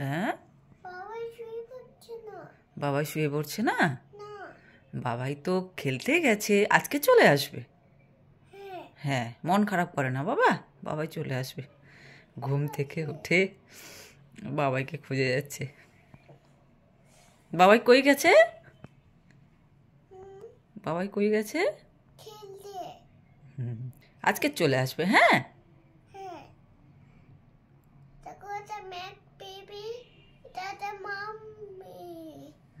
হ্যাঁ বাবাই শুয়ে পড়ছে না বাবাই তো খেলতে গেছে আজকে চলে আসবে হ্যাঁ।, হ্যাঁ মন খারাপ করে না বাবা বাবাই চলে আসবে ঘুম থেকে উঠে বাবাইকে খুঁজে যাচ্ছে বাবাই কই গেছে বাবাই কই গেছে আজকে চলে আসবে হ্যাঁ, হ্যাঁ।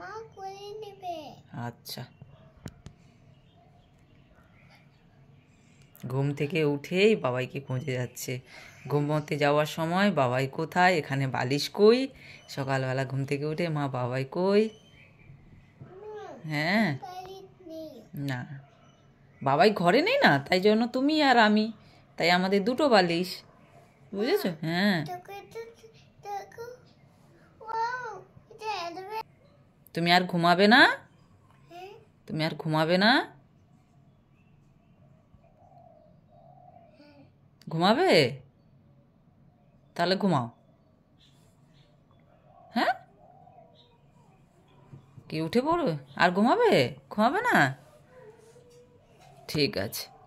মা করে নেবে আচ্ছা ঘুম থেকে উঠেই বাবাইকে খুঁজে যাচ্ছে ঘুম মতে যাওয়ার সময় বাবাই কোথায় এখানে বালিশ কই সকালবেলা ঘুম থেকে উঠে মা বাবাই কই হ্যাঁ না বাবাই ঘরে নেই না তাই জন্য তুমি আর আমি তাই আমাদের দুটো বালিশ বুঝেছো হ্যাঁ তুমি আর ঘুমাবে না তুমি আর ঘুমাবে না ঘুমাবে তাহলে ঘুমাও হ্যাঁ কি উঠে পড়বে আর ঘুমাবে ঘুমাবে না ঠিক আছে